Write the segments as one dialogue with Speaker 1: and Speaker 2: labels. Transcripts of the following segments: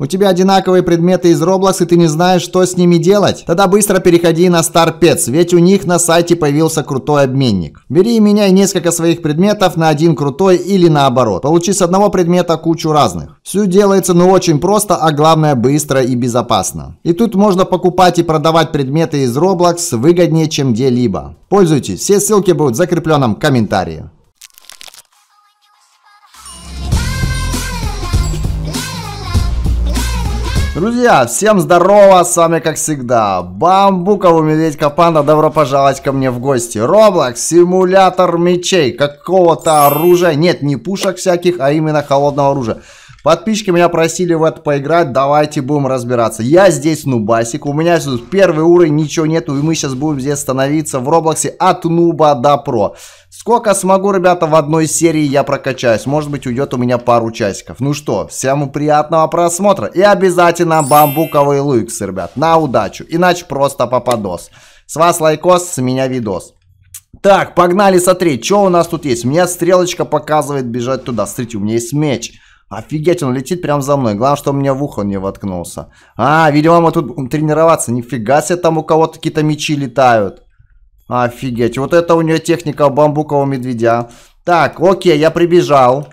Speaker 1: У тебя одинаковые предметы из Roblox, и ты не знаешь, что с ними делать? Тогда быстро переходи на StarPets, ведь у них на сайте появился крутой обменник. Бери и меняй несколько своих предметов на один крутой или наоборот. Получи с одного предмета кучу разных. Все делается ну очень просто, а главное быстро и безопасно. И тут можно покупать и продавать предметы из Roblox выгоднее, чем где-либо. Пользуйтесь, все ссылки будут в закрепленном комментарии. Друзья, всем здорово, с вами как всегда Бамбуковый Медведь Капанда, добро пожаловать ко мне в гости Роблокс, симулятор мечей, какого-то оружия, нет, не пушек всяких, а именно холодного оружия Подписчики меня просили в это поиграть, давайте будем разбираться. Я здесь нубасик, у меня тут первый уровень, ничего нету, и мы сейчас будем здесь становиться в Роблоксе от нуба до про. Сколько смогу, ребята, в одной серии я прокачаюсь, может быть уйдет у меня пару часиков. Ну что, всем приятного просмотра и обязательно бамбуковый луикс, ребят, на удачу, иначе просто попадос. С вас лайкос, с меня видос. Так, погнали смотреть, что у нас тут есть. У меня стрелочка показывает бежать туда. Смотрите, у меня есть меч. Офигеть, он летит прямо за мной. Главное, что у меня в ухо не воткнулся. А, видимо, мы тут тренироваться. Нифига себе, там у кого-то какие-то мечи летают. Офигеть, вот это у нее техника бамбукового медведя. Так, окей, я прибежал.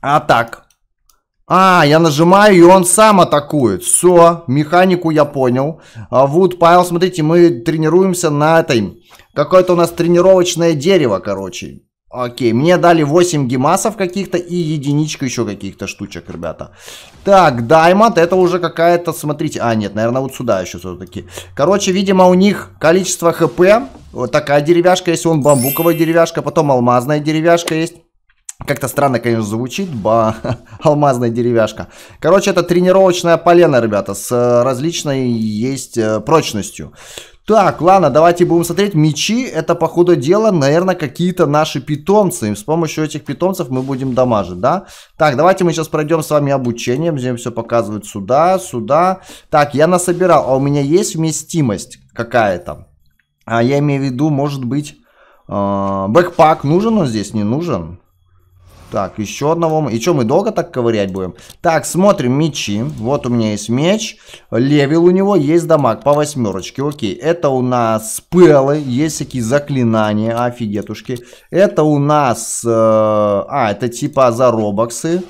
Speaker 1: А так. А, я нажимаю, и он сам атакует. Все, механику я понял. А, Вуд, Павел, смотрите, мы тренируемся на этой... Какое-то у нас тренировочное дерево, короче. Окей, мне дали 8 гемасов каких-то и единичку еще каких-то штучек, ребята. Так, даймонд, это уже какая-то, смотрите, а нет, наверное, вот сюда еще все-таки. Короче, видимо, у них количество хп, вот такая деревяшка есть, он бамбуковая деревяшка, потом алмазная деревяшка есть. Как-то странно, конечно, звучит, ба, алмазная деревяшка. Короче, это тренировочная полена, ребята, с э, различной есть э, прочностью. Так, ладно, давайте будем смотреть. Мечи, это, по ходу дела, наверное, какие-то наши питомцы. И с помощью этих питомцев мы будем дамажить, да? Так, давайте мы сейчас пройдем с вами обучение. Будем все показывать сюда, сюда. Так, я насобирал. А у меня есть вместимость какая-то? А я имею в виду, может быть, э, бэкпак нужен он здесь? Не нужен? Так, еще одного. И что, мы долго так ковырять будем? Так, смотрим мечи. Вот у меня есть меч. Левел у него есть дамаг по восьмерочке. Окей. Это у нас спелы. Есть всякие заклинания. Офигетушки. Это у нас... Э, а, это типа за робоксы.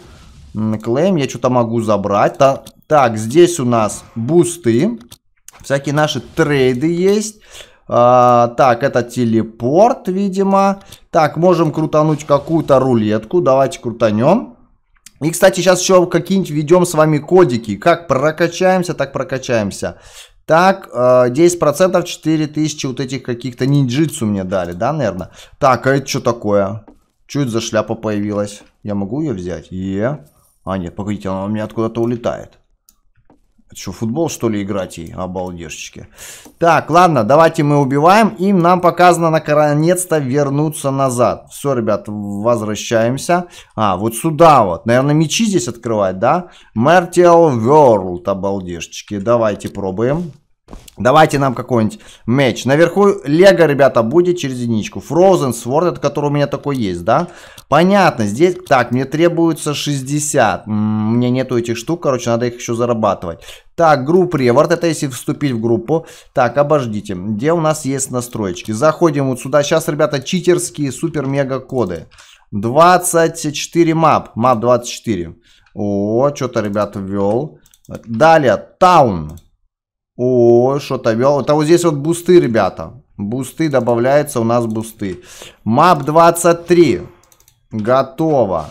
Speaker 1: Клейм я что-то могу забрать. Та, так, здесь у нас бусты. Всякие наши трейды есть. А, так, это телепорт, видимо. Так, можем крутануть какую-то рулетку. Давайте крутанем. И, кстати, сейчас еще какие-нибудь ведем с вами кодики. Как прокачаемся, так прокачаемся. Так, 10% э, 4000 вот этих каких-то ниндзицу мне дали, да, наверное? Так, а это что такое? Чуть за шляпа появилась. Я могу ее взять? Е. А, нет, погодите, она у меня откуда-то улетает. Это что, футбол, что ли, играть ей? Обалдешечки. Так, ладно, давайте мы убиваем. Им нам показано наконец-то вернуться назад. Все, ребят, возвращаемся. А, вот сюда вот. Наверное, мечи здесь открывать, да? Мертел World, обалдешечки. Давайте пробуем. Давайте нам какой-нибудь меч. Наверху лего, ребята, будет через единичку. Frozen Sword, это который у меня такой есть, да? Понятно, здесь... Так, мне требуется 60. М -м, у меня нету этих штук, короче, надо их еще зарабатывать. Так, групп реворд, это если вступить в группу. Так, обождите, где у нас есть настройки? Заходим вот сюда, сейчас, ребята, читерские супер-мега-коды. 24 мап, мап 24. О, что-то, ребята, ввел. Далее, таун. О, что-то вел. Это вот здесь вот бусты, ребята. Бусты добавляются, у нас бусты. Мап 23. Готово.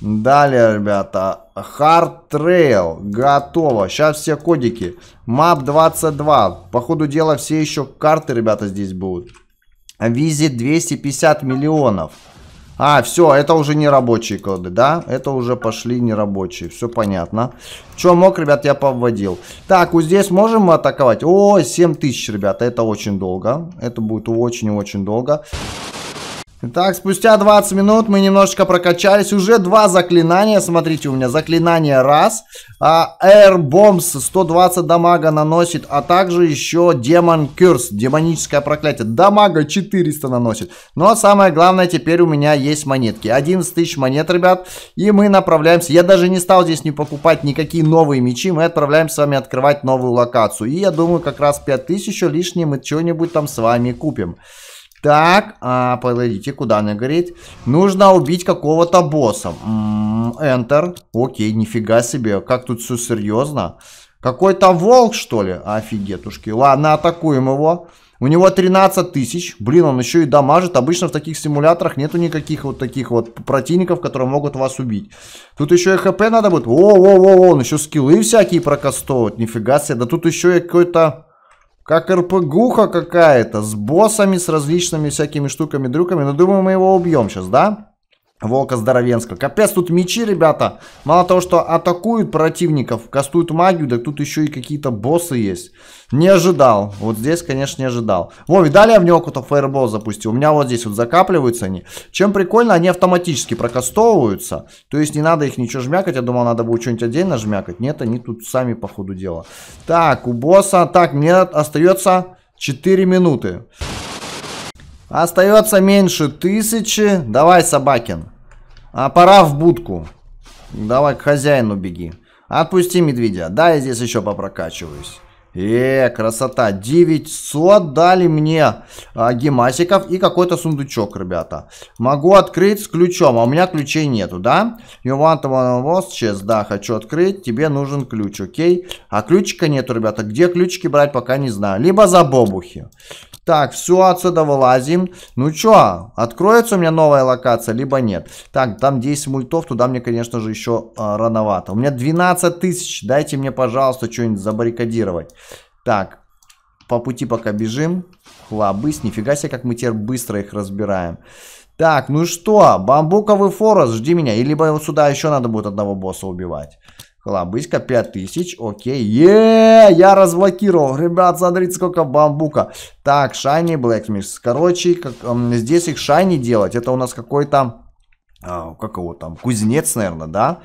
Speaker 1: Далее, ребята, Hard Trail. Готово. Сейчас все кодики. Map 22. По ходу дела все еще карты, ребята, здесь будут. Визит 250 миллионов. А, все, это уже не рабочие коды, да? Это уже пошли не рабочие, все понятно. Че мог, ребят, я повводил. Так, вот здесь можем мы атаковать? О, 7000, ребята, это очень долго. Это будет очень-очень долго. Так, спустя 20 минут мы немножечко прокачались. Уже два заклинания. Смотрите, у меня заклинание раз. А, Air Bombs 120 дамага наносит. А также еще Демон Curse. Демоническое проклятие. Дамага 400 наносит. Но самое главное, теперь у меня есть монетки. 11 тысяч монет, ребят. И мы направляемся. Я даже не стал здесь не покупать никакие новые мечи. Мы отправляемся с вами открывать новую локацию. И я думаю, как раз 5000 еще лишнее мы что нибудь там с вами купим. Так, а, подождите, куда она говорит? Нужно убить какого-то босса. М -м, enter. Окей, нифига себе. Как тут все серьезно? Какой-то волк, что ли? Офигетушки. Ладно, атакуем его. У него 13 тысяч. Блин, он еще и дамажит. Обычно в таких симуляторах нету никаких вот таких вот противников, которые могут вас убить. Тут еще и хп надо будет. О-о-о, он еще скиллы всякие прокастовывает. Нифига себе. Да тут еще и какой-то... Как РПГуха какая-то, с боссами, с различными всякими штуками-дрюками. Но ну, думаю, мы его убьем сейчас, да? Волка Здоровенского. Капец, тут мечи, ребята. Мало того, что атакуют противников, кастуют магию, так тут еще и какие-то боссы есть. Не ожидал. Вот здесь, конечно, не ожидал. Во, видали, я в него какой-то фаербол запустил. У меня вот здесь вот закапливаются они. Чем прикольно, они автоматически прокастовываются. То есть не надо их ничего жмякать. Я думал, надо будет что-нибудь отдельно жмякать. Нет, они тут сами по ходу дела. Так, у босса... Так, мне остается 4 минуты. Остается меньше тысячи. Давай, Собакин. А пора в будку. Давай к хозяину беги. Отпусти медведя. Да, я здесь еще попрокачиваюсь. Э, красота. 900 дали мне а, гематиков и какой-то сундучок, ребята. Могу открыть с ключом, а у меня ключей нету, да? You want one was chest, да, хочу открыть. Тебе нужен ключ, окей? А ключика нету, ребята. Где ключики брать, пока не знаю. Либо за бобухи. Так, все, отсюда вылазим. Ну что? откроется у меня новая локация, либо нет. Так, там 10 мультов, туда мне, конечно же, еще а, рановато. У меня 12 тысяч, дайте мне, пожалуйста, что-нибудь забаррикадировать. Так, по пути пока бежим. Хлобысь, нифига себе, как мы теперь быстро их разбираем. Так, ну что, бамбуковый форос, жди меня. Или вот сюда еще надо будет одного босса убивать. Хлобыська, 5000, окей. е я разблокировал. Ребят, смотрите, сколько бамбука. Так, шайни, блэкмикс. Короче, как, э, здесь их шайни делать, это у нас какой-то... А, как его там, кузнец, наверное, да?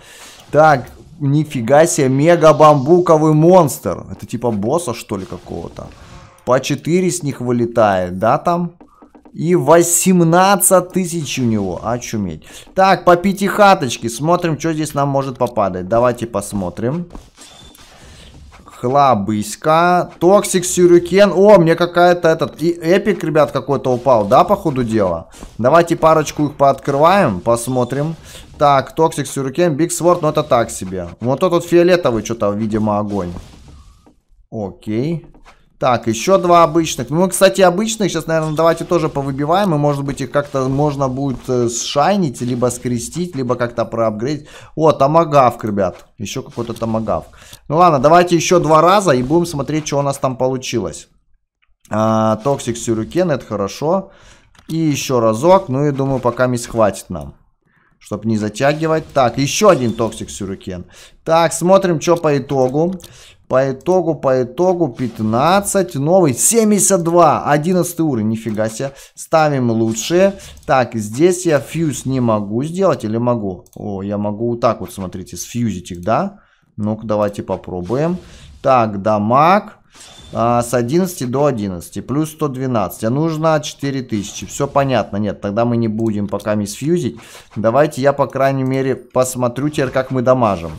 Speaker 1: Так, Нифига себе, мега бамбуковый монстр. Это типа босса, что ли, какого-то. По 4 с них вылетает, да, там? И 18 тысяч у него. Очуметь. Так, по пятихаточке. Смотрим, что здесь нам может попадать. Давайте посмотрим. Хлабыська. Токсик, Сюрюкен. О, мне какая-то этот... И эпик, ребят, какой-то упал, да, по ходу дела? Давайте парочку их пооткрываем, посмотрим. Так, Токсик, Сюрикен, Биг Сворд, но это так себе. Вот тот вот фиолетовый что-то, видимо, огонь. Окей. Так, еще два обычных. Ну, кстати, обычных сейчас, наверное, давайте тоже повыбиваем. И, может быть, их как-то можно будет э, сшайнить, либо скрестить, либо как-то проапгрейдить. О, томагавк, ребят. Еще какой-то томагавк. Ну, ладно, давайте еще два раза и будем смотреть, что у нас там получилось. А, токсик Сюрюкен, это хорошо. И еще разок. Ну, и думаю, пока мисс хватит нам чтобы не затягивать. Так, еще один токсик сюрикен. Так, смотрим, что по итогу. По итогу, по итогу 15, новый 72, 11 уровень, нифига себе. Ставим лучшие. Так, здесь я фьюз не могу сделать или могу? О, я могу вот так вот, смотрите, сфьюзить их, да? Ну-ка, давайте попробуем. Так, дамаг а, с 11 до 11, плюс 112, а нужно 4000, все понятно, нет, тогда мы не будем пока мисфьюзить, давайте я, по крайней мере, посмотрю теперь, как мы дамажим.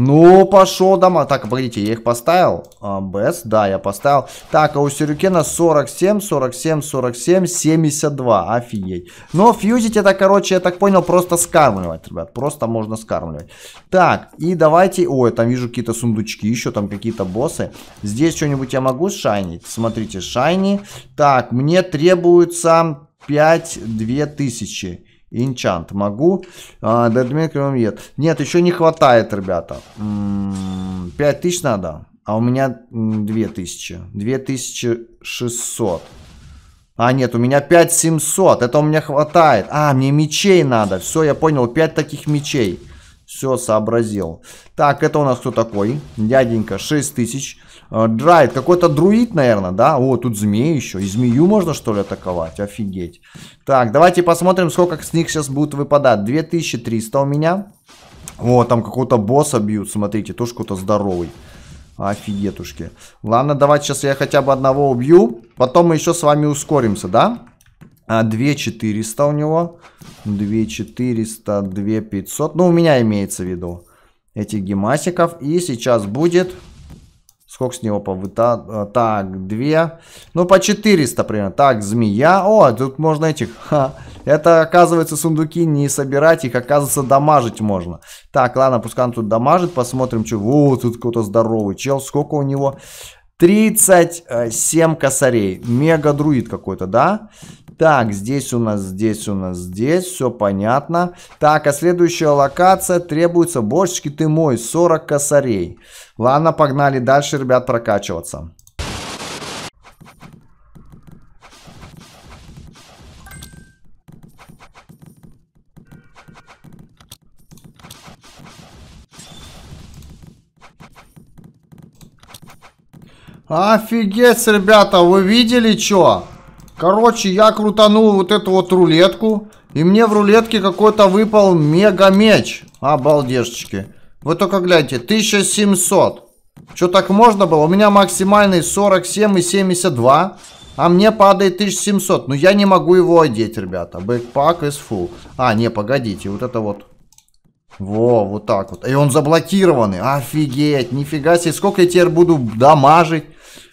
Speaker 1: Ну, пошел дома. Так, погодите, я их поставил. А, Бес, да, я поставил. Так, а у Сюрикена 47, 47, 47, 72. Офигеть. Но фьюзить это, короче, я так понял, просто скармливать, ребят. Просто можно скармливать. Так, и давайте... Ой, там вижу какие-то сундучки, еще там какие-то боссы. Здесь что-нибудь я могу шайнить? Смотрите, шайни. Так, мне требуется 5-2000. Инчант могу. А, Дадмекером нет. Нет, еще не хватает, ребята. 5 тысяч надо, а у меня 2000. 2600. А, нет, у меня 5700. Это у меня хватает. А, мне мечей надо. Все, я понял. 5 таких мечей. Все, сообразил. Так, это у нас кто такой? Дяденька, 6000. Э, драйт, какой-то друид, наверное, да? О, тут змеи еще. И змею можно, что ли, атаковать? Офигеть. Так, давайте посмотрим, сколько с них сейчас будут выпадать. 2300 у меня. О, там какого-то босса бьют, смотрите, тоже какой-то здоровый. Офигетушки. Ладно, давайте сейчас я хотя бы одного убью. Потом мы еще с вами ускоримся, да? А 2400 у него. 2400, 2500. Ну, у меня имеется в виду этих гемасиков. И сейчас будет Сколько с него повыта? Э, так, 2. Ну, по 400 примерно. Так, змея. О, тут можно этих... Ха. Это, оказывается, сундуки не собирать. Их, оказывается, дамажить можно. Так, ладно, пускай он тут дамажит. Посмотрим, что... О, тут какой то здоровый чел. Сколько у него? 37 косарей. Мега друид какой-то, да? Так, здесь у нас, здесь у нас, здесь. Все понятно. Так, а следующая локация. Требуется, божечки ты мой, 40 косарей. Ладно, погнали дальше, ребят, прокачиваться. Офигеть, ребята, вы видели что? Короче, я крутанул вот эту вот рулетку, и мне в рулетке какой-то выпал мега-меч. Обалдежечки. Вы только гляньте, 1700. Что так можно было? У меня максимальный 47 и 72, а мне падает 1700. Но ну, я не могу его одеть, ребята. Бэкпак is фул. А, не, погодите, вот это вот во, вот так вот. И он заблокированный. Офигеть, нифига себе. Сколько я теперь буду дамажить?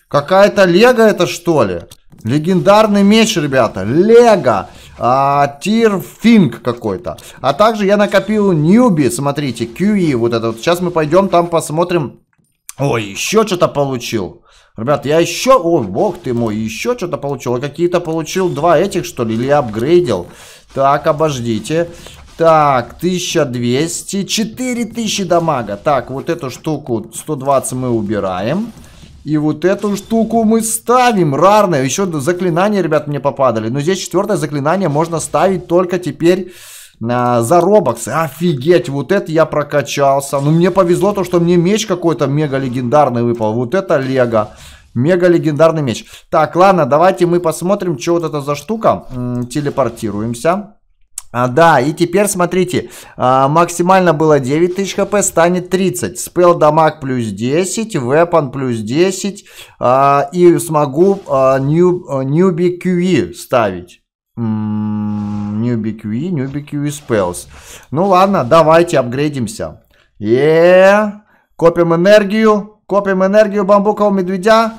Speaker 1: Какая-то лего это что ли? Легендарный меч, ребята. Лего. А, Тирфинг какой-то. А также я накопил Ньюби. Смотрите, QE. Вот это вот. Сейчас мы пойдем там посмотрим. Ой, еще что-то получил. Ребят, я еще... Ой, бог ты мой. Еще что-то получил. Я какие-то получил два этих, что ли? Или апгрейдил? Так, обождите. Так, 1200, 4000 дамага. Так, вот эту штуку 120 мы убираем. И вот эту штуку мы ставим, рарное. Еще заклинания, ребят, мне попадали. Но здесь четвертое заклинание можно ставить только теперь на за Офигеть, вот это я прокачался. Ну, мне повезло то, что мне меч какой-то мега легендарный выпал. Вот это лего. Мега легендарный меч. Так, ладно, давайте мы посмотрим, что вот это за штука. М -м, телепортируемся. А, да, и теперь смотрите, а, максимально было 9000 хп, станет 30. Спел дамаг плюс 10, вепон плюс 10. А, и смогу а, new, newbie QE ставить. М -м, newbie QE, newbie spells. Ну ладно, давайте апгрейдимся. Е, -е, -е. копим энергию, копим энергию бамбукового медведя.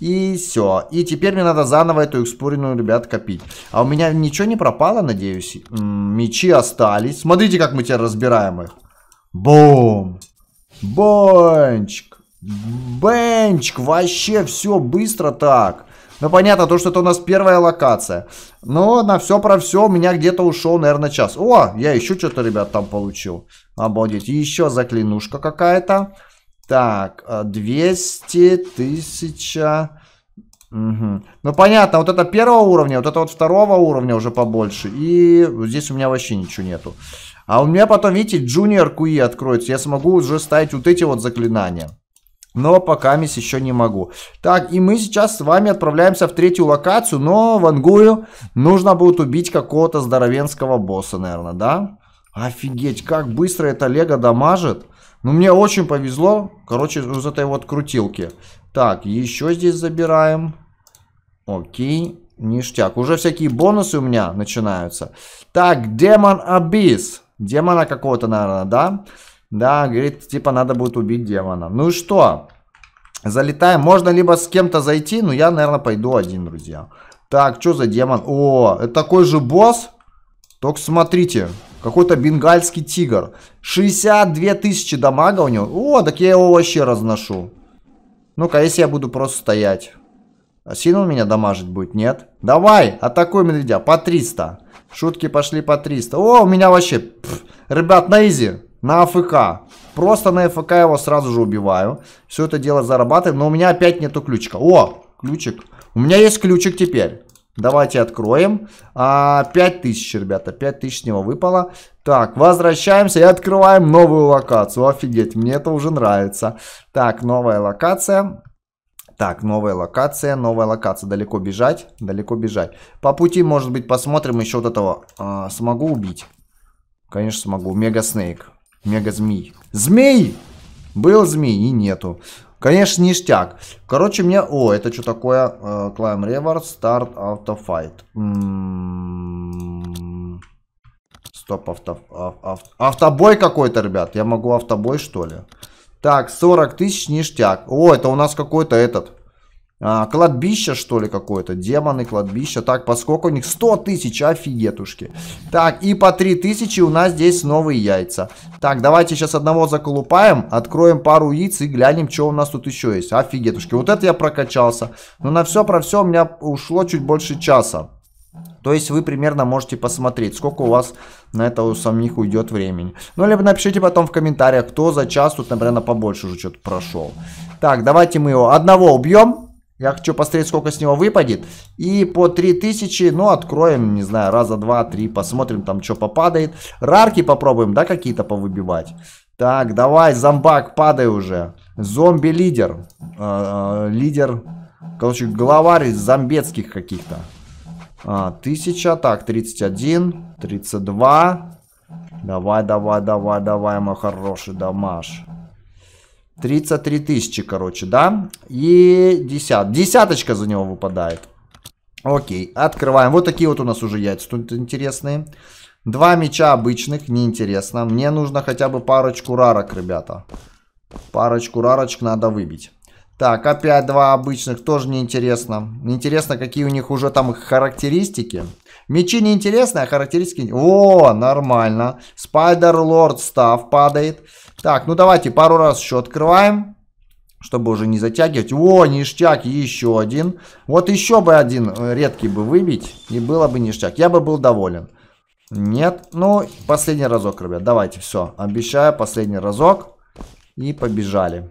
Speaker 1: И все. И теперь мне надо заново эту экспурину, ребят, копить. А у меня ничего не пропало, надеюсь. мечи остались. Смотрите, как мы теперь разбираем их. Бум. Бончик. Бенчик. Вообще все быстро так. Ну, понятно, то, что это у нас первая локация. Но на все про все у меня где-то ушел, наверное, час. О, я еще что-то, ребят, там получил. Обалдеть. Еще заклинушка какая-то. Так, 200, тысяч. Угу. Ну понятно, вот это первого уровня, вот это вот второго уровня уже побольше. И здесь у меня вообще ничего нету. А у меня потом, видите, джуниор куи e откроется. Я смогу уже ставить вот эти вот заклинания. Но пока мисс еще не могу. Так, и мы сейчас с вами отправляемся в третью локацию. Но в Ангую нужно будет убить какого-то здоровенского босса, наверное, да? Офигеть, как быстро это Лего дамажит. Ну, мне очень повезло. Короче, из этой вот крутилки. Так, еще здесь забираем. Окей. Ништяк. Уже всякие бонусы у меня начинаются. Так, демон Абис. Демона какого-то, наверное, да? Да, говорит, типа надо будет убить демона. Ну и что? Залетаем. Можно либо с кем-то зайти, но я, наверное, пойду один, друзья. Так, что за демон? О, это такой же босс? Только смотрите. Какой-то бенгальский тигр. 62 тысячи дамага у него. О, так я его вообще разношу. Ну-ка, если я буду просто стоять. А сильно он меня дамажить будет, нет? Давай, атакуй медведя. По 300. Шутки пошли по 300. О, у меня вообще... Пфф, ребят, на изи. На АФК. Просто на АФК его сразу же убиваю. Все это дело зарабатываем. Но у меня опять нету ключика. О, ключик. У меня есть ключик теперь. Давайте откроем. А, 5000, ребята. 5000 с него выпало. Так, возвращаемся и открываем новую локацию. Офигеть, мне это уже нравится. Так, новая локация. Так, новая локация, новая локация. Далеко бежать, далеко бежать. По пути, может быть, посмотрим еще вот этого. А, смогу убить? Конечно, смогу. Мега Снейк. Мега Змей. Змей! Был змей и нету. Конечно, ништяк. Короче, мне... О, это что такое? Э, Climb Reward, Start Auto Fight. М-м-м. Стоп, авто... авто... Автобой какой-то, ребят. Я могу автобой, что ли? Так, 40 тысяч ништяк. О, это у нас какой-то этот а, кладбище, что ли, какое-то. Демоны, кладбище. Так, поскольку у них 100 тысяч, офигетушки. Так, и по 3 тысячи у нас здесь новые яйца. Так, давайте сейчас одного заколупаем, откроем пару яиц и глянем, что у нас тут еще есть. Офигетушки. Вот это я прокачался. Но ну, на все про все у меня ушло чуть больше часа. То есть вы примерно можете посмотреть, сколько у вас на это у самих уйдет времени. Ну, либо напишите потом в комментариях, кто за час тут, наверное, побольше уже что-то прошел. Так, давайте мы его одного убьем. Я хочу посмотреть, сколько с него выпадет. И по 3000, ну, откроем, не знаю, раза два, три, посмотрим там, что попадает. Рарки попробуем, да, какие-то повыбивать. Так, давай, зомбак, падай уже. Зомби-лидер. А, а, лидер, короче, главарь зомбецких каких-то. А, 1000, так, 31, 32. Давай, давай, давай, давай, мой хороший дамаж. 33 тысячи, короче, да? И десят. Десяточка за него выпадает. Окей, открываем. Вот такие вот у нас уже яйца тут интересные. Два мяча обычных, неинтересно. Мне нужно хотя бы парочку рарок, ребята. Парочку рарочек надо выбить. Так, опять два обычных, тоже неинтересно. Интересно, какие у них уже там характеристики. Характеристики. Мечи неинтересные, а характеристики... О, нормально. Спайдер Лорд Став падает. Так, ну давайте пару раз еще открываем. Чтобы уже не затягивать. О, ништяк, еще один. Вот еще бы один э, редкий бы выбить. И было бы ништяк. Я бы был доволен. Нет. Ну, последний разок, ребят. Давайте, все. Обещаю, последний разок. И побежали.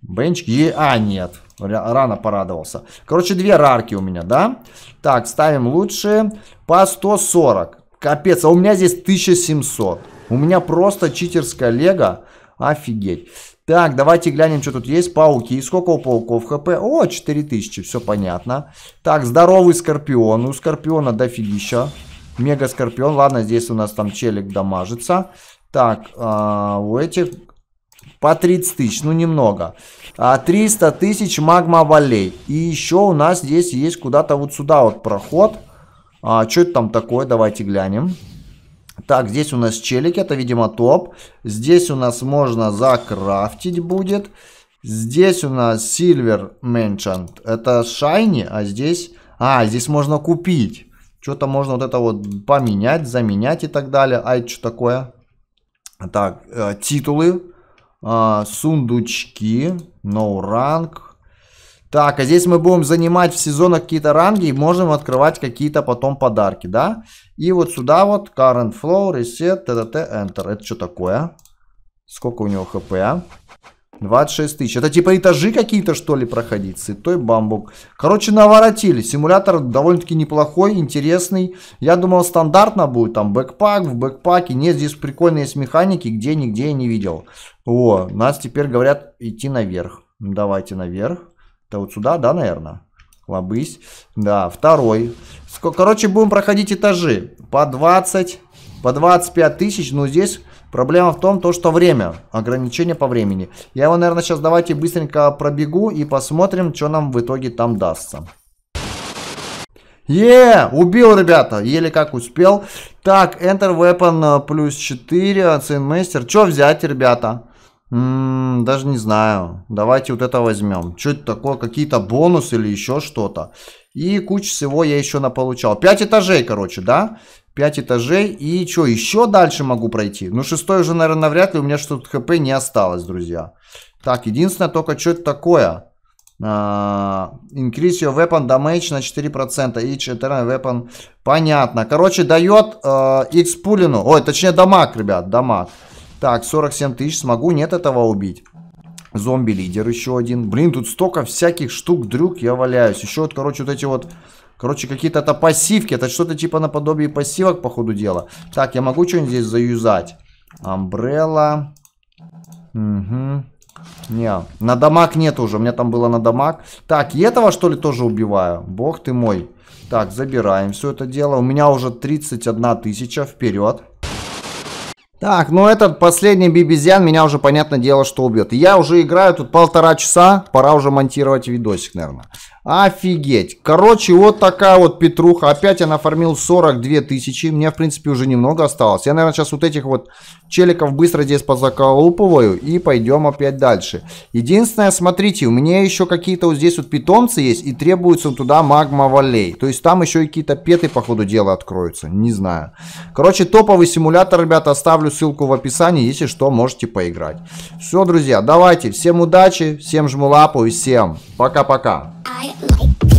Speaker 1: Бенчик. Е... А, нет. Ну, рано порадовался. Короче, две рарки у меня, да? Так, ставим лучшие. По 140. Капец, а у меня здесь 1700. У меня просто читерская лего. Офигеть. Так, давайте глянем, что тут есть. Пауки. и Сколько у пауков хп? О, 4000, все понятно. Так, здоровый скорпион. У скорпиона дофигища. Мега скорпион. Ладно, здесь у нас там челик дамажится. Так, а, у этих по 30 тысяч, ну немного. 300 а тысяч магма валей. И еще у нас здесь есть куда-то вот сюда вот проход. А, что это там такое? Давайте глянем. Так, здесь у нас челик, это, видимо, топ. Здесь у нас можно закрафтить будет. Здесь у нас Silver Mentioned. Это шайни а здесь... А, здесь можно купить. Что-то можно вот это вот поменять, заменять и так далее. А это что такое? Так, э, титулы. А, сундучки. No rank. Так, а здесь мы будем занимать в сезонах какие-то ранги и можем открывать какие-то потом подарки, да? И вот сюда вот current flow, reset, ttt, enter. Это что такое? Сколько у него хп? А? 26 тысяч. Это типа этажи какие-то, что ли, проходить? Сытой бамбук. Короче, наворотили. Симулятор довольно-таки неплохой, интересный. Я думал, стандартно будет там бэкпак в бэкпаке. Нет, здесь прикольные есть механики, где нигде я не видел. О, нас теперь говорят идти наверх. Давайте наверх. Это вот сюда, да, наверное? Лобысь. Да, второй. Короче, будем проходить этажи. По 20, по 25 тысяч. Но здесь Проблема в том, то, что время, ограничение по времени. Я его, наверное, сейчас давайте быстренько пробегу и посмотрим, что нам в итоге там дастся. Е, убил, ребята, еле как успел. Так, Enter Weapon э, плюс 4, Сейнмейстер. Что взять, ребята? М м-м, даже не знаю. Давайте вот это возьмем. Что это такое? Какие-то бонусы или еще что-то. И кучу всего я еще наполучал. 5 этажей, короче, да? 5 этажей. И что, еще дальше могу пройти? Ну, шестой уже, наверное, навряд ли. У меня что-то хп не осталось, друзья. Так, единственное, только что это такое. Uh, increase your weapon damage на 4%. Each eternal weapon. Понятно. Короче, дает uh, X пулину. Ой, точнее, дамаг, ребят, дамаг. Так, 47 тысяч. Смогу нет этого убить. Зомби-лидер еще один. Блин, тут столько всяких штук-дрюк я валяюсь. Еще вот, короче, вот эти вот Короче, какие-то это пассивки. Это что-то типа наподобие пассивок, по ходу дела. Так, я могу что-нибудь здесь заюзать? Амбрелла. Угу. Не, на дамаг нет уже. У меня там было на дамаг. Так, и этого, что ли, тоже убиваю? Бог ты мой. Так, забираем все это дело. У меня уже 31 тысяча. Вперед. Так, ну этот последний бибизян меня уже, понятное дело, что убьет. Я уже играю тут полтора часа, пора уже монтировать видосик, наверное. Офигеть. Короче, вот такая вот петруха. Опять я нафармил 42 тысячи. Мне, в принципе, уже немного осталось. Я, наверное, сейчас вот этих вот Челиков быстро здесь позаколупываю и пойдем опять дальше. Единственное, смотрите, у меня еще какие-то вот здесь вот питомцы есть и требуется туда магма валей. То есть там еще и какие-то петы по ходу дела откроются, не знаю. Короче, топовый симулятор, ребята, оставлю ссылку в описании, если что, можете поиграть. Все, друзья, давайте, всем удачи, всем жму лапу и всем пока-пока. I like